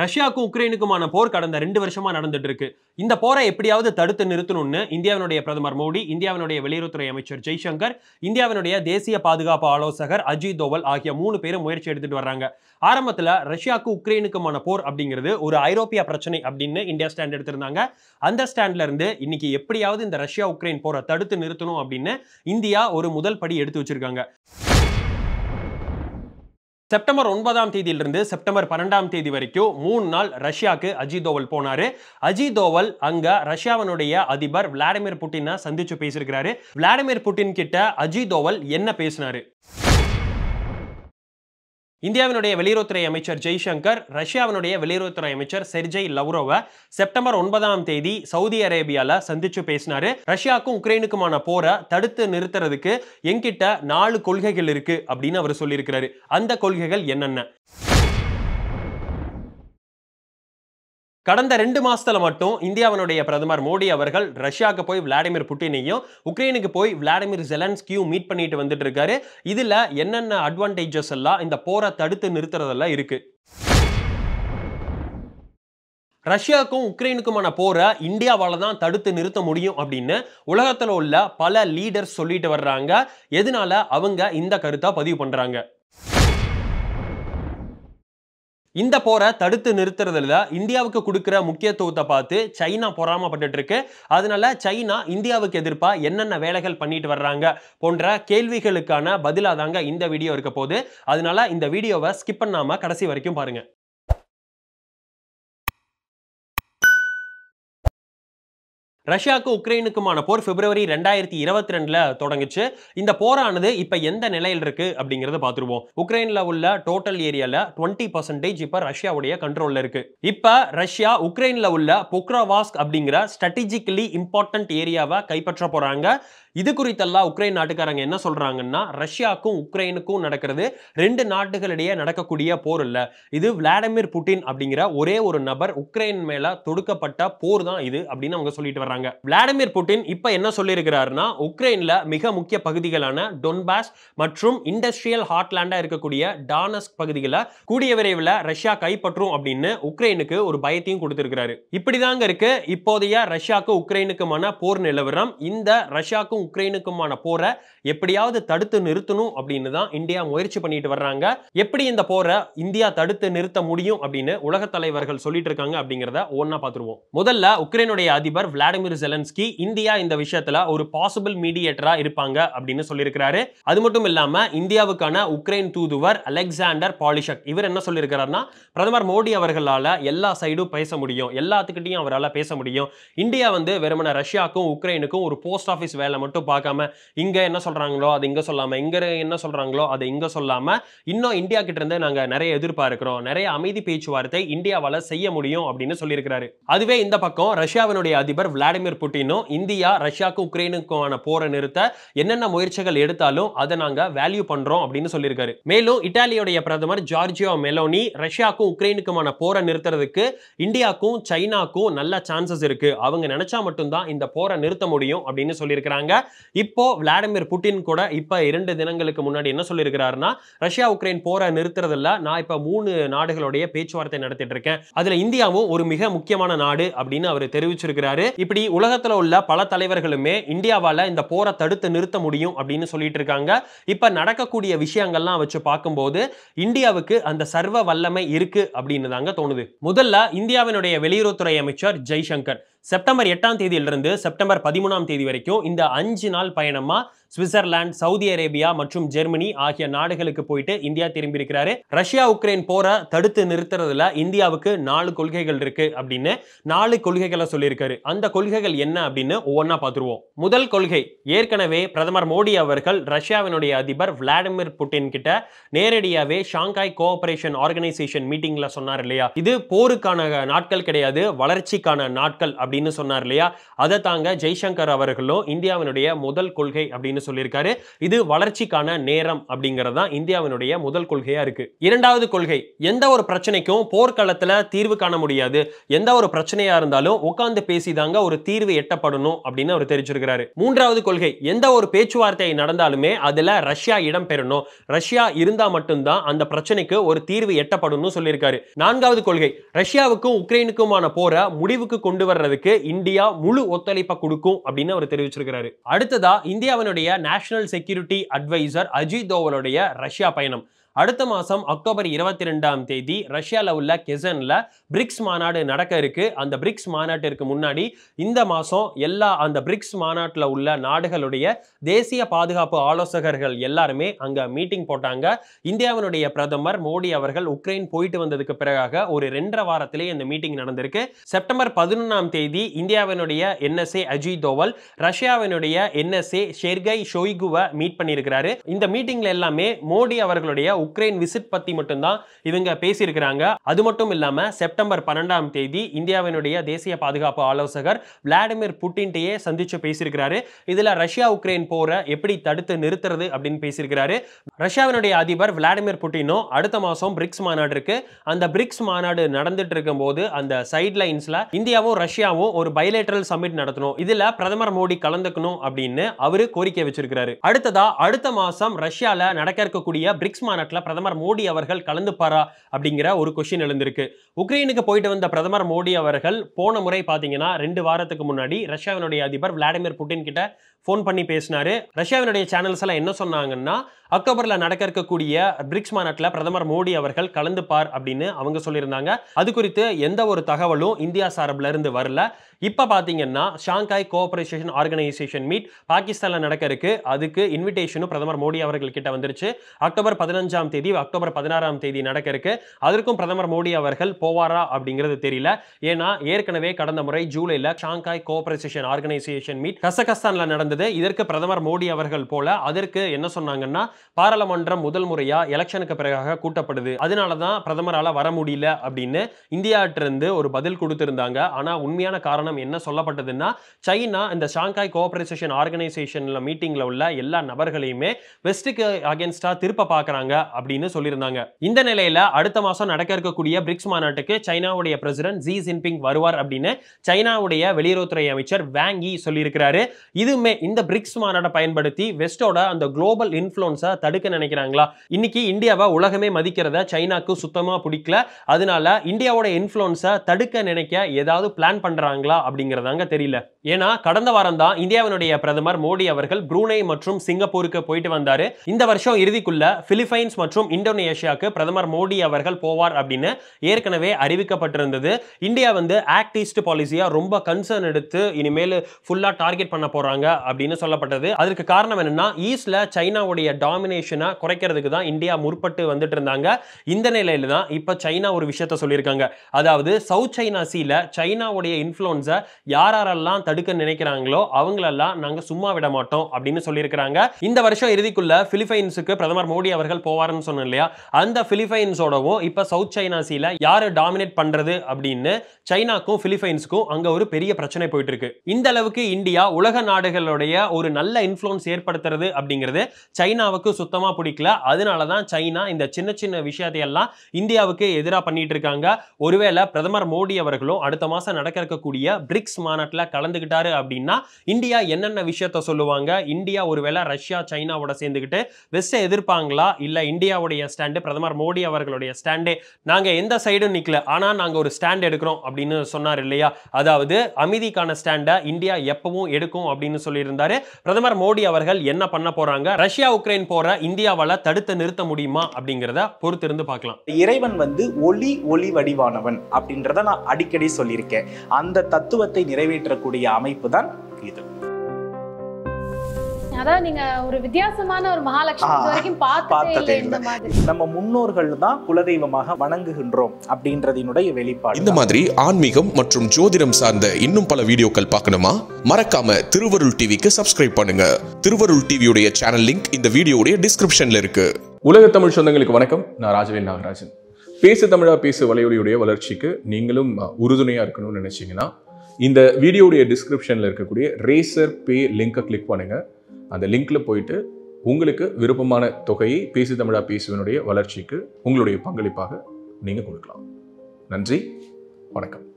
ரஷ்யாவுக்கும் உக்ரைனுக்குமான போர் கடந்த ரெண்டு வருஷமா நடந்துட்டு இருக்கு இந்த போரை எப்படியாவது தடுத்து நிறுத்தணும்னு இந்தியாவினுடைய பிரதமர் மோடி இந்தியாவினுடைய வெளியுறவுத்துறை அமைச்சர் ஜெய்சங்கர் இந்தியாவினுடைய தேசிய பாதுகாப்பு ஆலோசகர் அஜித் தோவல் ஆகிய மூணு பேரும் முயற்சி எடுத்துட்டு வர்றாங்க ஆரம்பத்தில் ரஷ்யாவுக்கு உக்ரைனுக்குமான போர் அப்படிங்கிறது ஒரு ஐரோப்பிய பிரச்சனை அப்படின்னு இந்தியா ஸ்டாண்ட் எடுத்திருந்தாங்க அந்த ஸ்டாண்ட்ல இருந்து இன்னைக்கு எப்படியாவது இந்த ரஷ்யா உக்ரைன் போரை தடுத்து நிறுத்தணும் அப்படின்னு இந்தியா ஒரு முதல் படி எடுத்து வச்சிருக்காங்க செப்டம்பர் ஒன்பதாம் தேதியிலிருந்து செப்டம்பர் பன்னெண்டாம் தேதி வரைக்கும் மூணு நாள் ரஷ்யாவுக்கு அஜித் தோவல் போனாரு அஜித் தோவல் அங்க ரஷ்யாவினுடைய அதிபர் விளாடிமிர் புட்டினை சந்திச்சு பேசியிருக்கிறாரு விளாடிமிர் புட்டின் கிட்ட அஜித் தோவல் என்ன பேசினாரு இந்தியாவினுடைய வெளியுறவுத்துறை அமைச்சர் ஜெய்சங்கர் ரஷ்யாவினுடைய வெளியுறவுத்துறை அமைச்சர் செர்ஜெய் லவ்ரோவை செப்டம்பர் ஒன்பதாம் தேதி சவுதி அரேபியாவில் சந்திச்சு பேசினாரு ரஷ்யாவுக்கும் உக்ரைனுக்குமான போரை தடுத்து நிறுத்துறதுக்கு எங்கிட்ட நாலு கொள்கைகள் இருக்கு அப்படின்னு அவர் சொல்லியிருக்கிறாரு அந்த கொள்கைகள் என்னென்ன கடந்த ரெண்டு மாசத்துல மட்டும் இந்தியாவினுடைய பிரதமர் மோடி அவர்கள் ரஷ்யாவுக்கு போய் விளாடிமிர் புட்டினையும் உக்ரைனுக்கு போய் விளாடிமிர் ஜெலன்ஸ்கியும் மீட் பண்ணிட்டு வந்துட்டு இருக்காரு இதுல என்னென்ன அட்வான்டேஜஸ் எல்லாம் இந்த போரை தடுத்து நிறுத்துறதெல்லாம் இருக்கு ரஷ்யாவுக்கும் உக்ரைனுக்குமான போரை இந்தியாவால் தான் தடுத்து நிறுத்த முடியும் அப்படின்னு உலகத்தில் உள்ள பல லீடர்ஸ் சொல்லிட்டு வர்றாங்க எதனால அவங்க இந்த கருத்தை பதிவு பண்ணுறாங்க இந்த போரை தடுத்து நிறுத்துறதுல இந்தியாவுக்கு கொடுக்குற முக்கியத்துவத்தை பார்த்து சைனா பொறாமப்பட்டு இருக்கு அதனால சைனா இந்தியாவுக்கு எதிர்ப்பாக என்னென்ன வேலைகள் பண்ணிட்டு வர்றாங்க போன்ற கேள்விகளுக்கான பதிலாக தாங்க இந்த வீடியோ இருக்க போது அதனால இந்த வீடியோவை ஸ்கிப் பண்ணாமல் கடைசி வரைக்கும் பாருங்க ரஷ்யாவுக்கு உக்ரைனுக்குமான போர் பிப்ரவரி ரெண்டாயிரத்தி இருபத்தி ரெண்டுல தொடங்குச்சு இந்த போரானது இப்ப எந்த நிலையில் இருக்கு அப்படிங்கறத பாத்துருவோம் உக்ரைன்ல உள்ள டோட்டல் ஏரியால டுவெண்ட்டி பர்சன்டேஜ் இப்ப ரஷ்யாவுடைய கண்ட்ரோல்ல இருக்கு இப்ப ரஷ்யா உக்ரைன்ல உள்ள பொக்ரோவாஸ்க் அப்படிங்கிற ஸ்ட்ராட்டஜிக்கலி இம்பார்ட்டன்ட் ஏரியாவை கைப்பற்ற போறாங்க இது குறித்தெல்லாம் உக்ரைன் நாட்டுக்காரங்க என்ன சொல்றாங்கன்னா ரஷ்யாவுக்கும் உக்ரைனுக்கும் நடக்கிறது ரெண்டு நாடுகளிடையே நடக்கக்கூடிய போர் இல்ல இது விளாடிமிர் புட்டின் அப்படிங்கிற ஒரே ஒரு நபர் உக்ரைன் மேல தொடுக்கப்பட்ட போர் தான் இது அப்படின்னு அவங்க சொல்லிட்டு வர்றாங்க சொல்றாங்க விளாடிமிர் புட்டின் இப்ப என்ன சொல்லியிருக்கிறாருன்னா உக்ரைன்ல மிக முக்கிய பகுதிகளான டொன்பாஸ் மற்றும் இண்டஸ்ட்ரியல் ஹாட்லாண்டா இருக்கக்கூடிய டானஸ்க் பகுதிகளை கூடிய விரைவில் ரஷ்யா கைப்பற்றும் அப்படின்னு உக்ரைனுக்கு ஒரு பயத்தையும் கொடுத்திருக்கிறாரு இப்படிதாங்க இருக்கு இப்போதைய ரஷ்யாக்கும் உக்ரைனுக்குமான போர் நிலவரம் இந்த ரஷ்யாக்கும் உக்ரைனுக்குமான போரை எப்படியாவது தடுத்து நிறுத்தணும் அப்படின்னு தான் இந்தியா முயற்சி பண்ணிட்டு வர்றாங்க எப்படி இந்த போரை இந்தியா தடுத்து நிறுத்த முடியும் அப்படின்னு உலக தலைவர்கள் சொல்லிட்டு இருக்காங்க அப்படிங்கிறத ஒன்னா பார்த்துருவோம் முதல்ல உக்ரைனுடைய அதிபர் விளாடிமிர் விளாடிமிர் ஜெலன்ஸ்கி இந்தியா இந்த விஷயத்துல ஒரு பாசிபிள் மீடியேட்டரா இருப்பாங்க அப்படின்னு சொல்லியிருக்கிறாரு அது மட்டும் இல்லாம இந்தியாவுக்கான உக்ரைன் தூதுவர் அலெக்சாண்டர் பாலிஷக் இவர் என்ன சொல்லியிருக்கிறாருன்னா பிரதமர் மோடி அவர்களால் எல்லா சைடும் பேச முடியும் எல்லாத்துக்கிட்டையும் அவரால் பேச முடியும் இந்தியா வந்து வெறுமன ரஷ்யாக்கும் உக்ரைனுக்கும் ஒரு போஸ்ட் ஆஃபீஸ் வேலை மட்டும் பார்க்காம இங்க என்ன சொல்றாங்களோ அது இங்க சொல்லாம இங்க என்ன சொல்றாங்களோ அதை இங்க சொல்லாம இன்னும் இந்தியா கிட்ட இருந்து நாங்கள் நிறைய எதிர்பார்க்கிறோம் நிறைய அமைதி பேச்சுவார்த்தை இந்தியாவால் செய்ய முடியும் அப்படின்னு சொல்லியிருக்கிறாரு அதுவே இந்த பக்கம் ரஷ்யாவினுடைய அதிபர் விளாடி விளாடிமிர் புட்டினும் இந்தியா ரஷ்யாக்கு உக்ரைனுக்குமான போரை நிறுத்த என்னென்ன முயற்சிகள் எடுத்தாலும் அதை நாங்கள் வேல்யூ பண்றோம் அப்படின்னு சொல்லியிருக்காரு மேலும் இட்டாலியுடைய பிரதமர் ஜார்ஜியோ மெலோனி ரஷ்யாக்கும் உக்ரைனுக்குமான போரை நிறுத்துறதுக்கு இந்தியாக்கும் சைனாக்கும் நல்ல சான்சஸ் இருக்கு அவங்க நினைச்சா மட்டும்தான் இந்த போரை நிறுத்த முடியும் அப்படின்னு சொல்லியிருக்கிறாங்க இப்போ விளாடிமிர் புட்டின் கூட இப்போ இரண்டு தினங்களுக்கு முன்னாடி என்ன சொல்லியிருக்கிறாருன்னா ரஷ்யா உக்ரைன் போரை நிறுத்துறதில்ல நான் இப்போ மூணு நாடுகளுடைய பேச்சுவார்த்தை நடத்திட்டு இருக்கேன் அதுல இந்தியாவும் ஒரு மிக முக்கியமான நாடு அப்படின்னு அவர் தெரிவிச்சிருக்கிறாரு இப்படி இப்படி உலகத்தில் உள்ள பல தலைவர்களுமே இந்தியாவால் இந்த போரை தடுத்து நிறுத்த முடியும் அப்படின்னு சொல்லிட்டு இருக்காங்க இப்போ நடக்கக்கூடிய விஷயங்கள்லாம் வச்சு பார்க்கும்போது இந்தியாவுக்கு அந்த சர்வ வல்லமை இருக்கு அப்படின்னு தாங்க தோணுது முதல்ல இந்தியாவினுடைய வெளியுறவுத்துறை அமைச்சர் ஜெய்சங்கர் செப்டம்பர் எட்டாம் தேதியிலிருந்து செப்டம்பர் பதிமூணாம் தேதி வரைக்கும் இந்த அஞ்சு நாள் பயணமா சுவிட்சர்லாந்து சவுதி அரேபியா மற்றும் ஜெர்மனி ஆகிய நாடுகளுக்கு போயிட்டு இந்தியா திரும்பி இருக்கிறாரு ரஷ்யா உக்ரைன் போரை தடுத்து நிறுத்துறதுல இந்தியாவுக்கு நாலு கொள்கைகள் இருக்கு அப்படின்னு நாலு கொள்கைகளை சொல்லியிருக்காரு அந்த கொள்கைகள் என்ன அப்படின்னு ஒவ்வொன்றா பார்த்துருவோம் முதல் கொள்கை ஏற்கனவே பிரதமர் மோடி அவர்கள் ரஷ்யாவினுடைய அதிபர் விளாடிமிர் புட்டின் கிட்ட நேரடியாகவே ஷாங்காய் கோஆபரேஷன் ஆர்கனைசேஷன் மீட்டிங்ல சொன்னார் இல்லையா இது போருக்கான நாட்கள் கிடையாது வளர்ச்சிக்கான நாட்கள் அப்படின்னு சொன்னார் இல்லையா அதை தாங்க ஜெய்சங்கர் அவர்களும் இந்தியாவினுடைய முதல் கொள்கை அப்படின்னு சொல்லியிருக்காரு இது வளர்ச்சிக்கான நேரம் அப்படிங்கிறது தான் இந்தியாவினுடைய முதல் கொள்கையாக இருக்கு இரண்டாவது கொள்கை எந்த ஒரு பிரச்சனைக்கும் போர்க்களத்துல தீர்வு காண முடியாது எந்த ஒரு பிரச்சனையா இருந்தாலும் உட்கார்ந்து பேசிதாங்க ஒரு தீர்வு எட்டப்படணும் அப்படின்னு அவர் தெரிஞ்சிருக்கிறாரு மூன்றாவது கொள்கை எந்த ஒரு பேச்சுவார்த்தை நடந்தாலுமே அதுல ரஷ்யா இடம் பெறணும் ரஷ்யா இருந்தா மட்டும்தான் அந்த பிரச்சனைக்கு ஒரு தீர்வு எட்டப்படும் சொல்லியிருக்காரு நான்காவது கொள்கை ரஷ்யாவுக்கும் உக்ரைனுக்குமான போரை முடிவுக்கு கொண்டு வர்றதுக்கு அவர்களுக்கு இந்தியா முழு ஒத்துழைப்பை கொடுக்கும் அப்படின்னு அவர் தெரிவிச்சிருக்கிறாரு அடுத்ததா இந்தியாவினுடைய நேஷனல் செக்யூரிட்டி அட்வைசர் அஜித் தோவனுடைய ரஷ்யா பயணம் அடுத்த மாதம் அக்டோபர் இருபத்தி ரெண்டாம் தேதி ரஷ்யாவில் உள்ள கெசனில் பிரிக்ஸ் மாநாடு நடக்க இருக்கு அந்த பிரிக்ஸ் மாநாட்டிற்கு முன்னாடி இந்த மாதம் எல்லா அந்த பிரிக்ஸ் மாநாட்டில் உள்ள நாடுகளுடைய தேசிய பாதுகாப்பு ஆலோசகர்கள் எல்லாருமே அங்கே மீட்டிங் போட்டாங்க இந்தியாவினுடைய பிரதமர் மோடி அவர்கள் உக்ரைன் போயிட்டு வந்ததுக்கு பிறகாக ஒரு ரெண்டரை வாரத்திலே இந்த மீட்டிங் நடந்திருக்கு செப்டம்பர் பதினொன்றாம் தேதி இந்தியாவினுடைய என்எஸ்ஏ அஜித் தோவல் ரஷ்யாவினுடைய என்எஸ்ஏ ஷெர்கை ஷொய்குவை மீட் பண்ணியிருக்கிறாரு இந்த மீட்டிங்ல எல்லாமே மோடி அவர்களுடைய உக்ரைன் விசிட் பற்றி மட்டும்தான் இவங்க பேசியிருக்கிறாங்க அது மட்டும் இல்லாமல் செப்டம்பர் பன்னெண்டாம் தேதி இந்தியாவினுடைய தேசிய பாதுகாப்பு ஆலோசகர் விளாடிமிர் புட்டின்டையே சந்திச்சு பேசியிருக்கிறாரு இதில் ரஷ்யா உக்ரைன் போரை எப்படி தடுத்து நிறுத்துறது அப்படின்னு பேசியிருக்கிறாரு ரஷ்யாவினுடைய அதிபர் விளாடிமிர் புட்டினும் அடுத்த மாதம் பிரிக்ஸ் மாநாடு இருக்கு அந்த பிரிக்ஸ் மாநாடு நடந்துட்டு இருக்கும் போது அந்த சைட் லைன்ஸ்ல இந்தியாவும் ரஷ்யாவும் ஒரு பைலேட்டரல் சமிட் நடத்தணும் இதுல பிரதமர் மோடி கலந்துக்கணும் அப்படின்னு அவரு கோரிக்கை வச்சிருக்கிறாரு அடுத்ததா அடுத்த மாசம் ரஷ்யால நடக்க இருக்கக்கூடிய பிரிக்ஸ் மாநாட்டில் டென்மார்க்கில் பிரதமர் மோடி அவர்கள் கலந்துப்பாரா அப்படிங்கிற ஒரு கொஷின் எழுந்திருக்கு உக்ரைனுக்கு போயிட்டு வந்த பிரதமர் மோடி அவர்கள் போன முறை பார்த்தீங்கன்னா ரெண்டு வாரத்துக்கு முன்னாடி ரஷ்யாவினுடைய அதிபர் விளாடிமிர் புட்டின் கிட்ட ஃபோன் பண்ணி பேசினார் ரஷ்யாவினுடைய சேனல்ஸ் எல்லாம் என்ன சொன்னாங்கன்னா அக்டோபரில் நடக்க இருக்கக்கூடிய பிரிக்ஸ் மாநாட்டில் பிரதமர் மோடி அவர்கள் கலந்து பார் அப்படின்னு அவங்க சொல்லியிருந்தாங்க அது குறித்து எந்த ஒரு தகவலும் இந்தியா சார்பில் இருந்து வரல இப்போ பார்த்தீங்கன்னா ஷாங்காய் கோஆபரேஷன் ஆர்கனைசேஷன் மீட் பாகிஸ்தானில் நடக்க இருக்கு அதுக்கு இன்விடேஷனும் பிரதமர் மோடி அவர்கள் கிட்ட வந்துருச்சு அக்டோபர் பதினஞ்சாம் தேதி அக்டோபர் பதினாறாம் தேதி நடக்க இருக்கு அதற்கும் பிரதமர் மோடி அவர்கள் போவாரா அப்படிங்கிறது தெரியல ஏன்னா ஏற்கனவே கடந்த முறை ஜூலைல ஷாங்காய் கோஆபரேஷன் ஆர்கனைசேஷன் மீட் கசகஸ்தானில் நடந்த வந்தது இதற்கு பிரதமர் மோடி அவர்கள் போல அதற்கு என்ன சொன்னாங்கன்னா பாராளுமன்றம் முதல் முறையா எலெக்ஷனுக்கு பிறகாக கூட்டப்படுது அதனால தான் பிரதமரால் வர முடியல அப்படின்னு இந்தியாட்டிருந்து ஒரு பதில் கொடுத்திருந்தாங்க ஆனால் உண்மையான காரணம் என்ன சொல்லப்பட்டதுன்னா சைனா இந்த ஷாங்காய் கோஆபரேஷன் ஆர்கனைசேஷனில் மீட்டிங்கில் உள்ள எல்லா நபர்களையுமே வெஸ்ட்டுக்கு அகேன்ஸ்டா திருப்ப பாக்குறாங்க அப்படின்னு சொல்லியிருந்தாங்க இந்த நிலையில் அடுத்த மாதம் நடக்க இருக்கக்கூடிய பிரிக்ஸ் மாநாட்டுக்கு சைனாவுடைய பிரசிடென்ட் ஜி ஜின்பிங் வருவார் அப்படின்னு சைனாவுடைய வெளியுறவுத்துறை அமைச்சர் வேங் ஈ சொல்லியிருக்கிறாரு இதுவுமே இந்த பிரிக்ஸ் மாநாடை பயன்படுத்தி வெஸ்டோட அந்த குளோபல் இன்ஃப்ளூன்ஸை தடுக்க நினைக்கிறாங்களா இன்னைக்கு இந்தியாவை உலகமே மதிக்கிறத சைனாக்கு சுத்தமாக பிடிக்கல அதனால இந்தியாவோட இன்ஃப்ளூன்ஸை தடுக்க நினைக்க ஏதாவது பிளான் பண்ணுறாங்களா அப்படிங்கிறதாங்க தெரியல ஏன்னா கடந்த வாரம் தான் இந்தியாவினுடைய பிரதமர் மோடி அவர்கள் புரூனை மற்றும் சிங்கப்பூருக்கு போயிட்டு வந்தாரு இந்த வருஷம் இறுதிக்குள்ள பிலிப்பைன்ஸ் மற்றும் இந்தோனேஷியாவுக்கு பிரதமர் மோடி அவர்கள் போவார் அப்படின்னு ஏற்கனவே அறிவிக்கப்பட்டிருந்தது இந்தியா வந்து ஆக்ட் ஈஸ்ட் பாலிசியா ரொம்ப கன்சர்ன் எடுத்து இனிமேல் ஃபுல்லா டார்கெட் பண்ண போறாங்க அப்படின்னு சொல்லப்பட்டது அதற்கு காரணம் என்னன்னா ஈஸ்ட்ல சைனாவுடைய டாமினேஷனை குறைக்கிறதுக்கு தான் இந்தியா முற்பட்டு வந்துட்டு இருந்தாங்க இந்த நிலையில தான் இப்போ சைனா ஒரு விஷயத்த சொல்லியிருக்காங்க அதாவது சவுத் சைனா சீல சைனாவுடைய இன்ஃப்ளூன்ஸை யார் யாரெல்லாம் தடுக்க நினைக்கிறாங்களோ அவங்களெல்லாம் நாங்கள் சும்மா விட மாட்டோம் அப்படின்னு சொல்லியிருக்கிறாங்க இந்த வருஷம் இறுதிக்குள்ள பிலிப்பைன்ஸுக்கு பிரதமர் மோடி அவர்கள் போவார்னு சொன்னோம் இல்லையா அந்த பிலிப்பைன்ஸோடவும் இப்போ சவுத் சைனா சீல யார் டாமினேட் பண்றது அப்படின்னு சைனாக்கும் பிலிப்பைன்ஸுக்கும் அங்கே ஒரு பெரிய பிரச்சனை போயிட்டு இருக்கு இந்த அளவுக்கு இந்தியா உலக நாடுகளோட அவங்களுடைய ஒரு நல்ல இன்ஃப்ளூன்ஸ் ஏற்படுத்துறது அப்படிங்கிறது சைனாவுக்கு சுத்தமாக பிடிக்கல அதனால தான் சைனா இந்த சின்ன சின்ன விஷயத்தையெல்லாம் இந்தியாவுக்கு எதிராக பண்ணிட்டு இருக்காங்க ஒருவேளை பிரதமர் மோடி அவர்களும் அடுத்த மாதம் நடக்க இருக்கக்கூடிய பிரிக்ஸ் மாநாட்டில் கலந்துக்கிட்டாரு அப்படின்னா இந்தியா என்னென்ன விஷயத்த சொல்லுவாங்க இந்தியா ஒருவேளை ரஷ்யா சைனாவோட சேர்ந்துக்கிட்டு வெஸ்ட்டை எதிர்ப்பாங்களா இல்லை இந்தியாவுடைய ஸ்டாண்டு பிரதமர் மோடி அவர்களுடைய ஸ்டாண்டே நாங்கள் எந்த சைடும் நிற்கல ஆனால் நாங்கள் ஒரு ஸ்டாண்ட் எடுக்கிறோம் அப்படின்னு சொன்னார் இல்லையா அதாவது அமைதிக்கான ஸ்டாண்டை இந்தியா எப்பவும் எடுக்கும் அப்படின்னு சொல்லியிருந்தாங்க சொல்லியிருந்தாரு பிரதமர் மோடி அவர்கள் என்ன பண்ண போறாங்க ரஷ்யா உக்ரைன் போற இந்தியாவால தடுத்து நிறுத்த முடியுமா அப்படிங்கிறத பொறுத்திருந்து பார்க்கலாம் இறைவன் வந்து ஒளி ஒளி வடிவானவன் அப்படின்றத நான் அடிக்கடி சொல்லியிருக்கேன் அந்த தத்துவத்தை நிறைவேற்றக்கூடிய அமைப்பு தான் இது அதான் நீங்க ஒரு வித்தியாசமான ஒரு மகாலட்சுமி பார்த்ததே இல்லை நம்ம முன்னோர்கள் தான் குலதெய்வமாக வணங்குகின்றோம் அப்படின்றதினுடைய வெளிப்பாடு இந்த மாதிரி ஆன்மீகம் மற்றும் ஜோதிடம் சார்ந்த இன்னும் பல வீடியோக்கள் பார்க்கணுமா மறக்காம திருவருள் டிவிக்கு சப்ஸ்கிரைப் பண்ணுங்க திருவருள் டிவியுடைய சேனல் லிங்க் இந்த வீடியோடைய டிஸ்கிரிப்ஷன்ல இருக்கு உலக தமிழ் சொந்தங்களுக்கு வணக்கம் நான் ராஜவேல் நாகராஜன் பேசு தமிழா பேசு வலையொலியுடைய வளர்ச்சிக்கு நீங்களும் உறுதுணையாக இருக்கணும்னு நினைச்சீங்கன்னா இந்த வீடியோடைய டிஸ்கிரிப்ஷனில் இருக்கக்கூடிய ரேசர் பே லிங்கை கிளிக் பண்ணுங்கள் அந்த லிங்க்கில் போயிட்டு உங்களுக்கு விருப்பமான தொகையை பேசி தமிழா பேசுவனுடைய வளர்ச்சிக்கு உங்களுடைய பங்களிப்பாக நீங்கள் கொடுக்கலாம் நன்றி வணக்கம்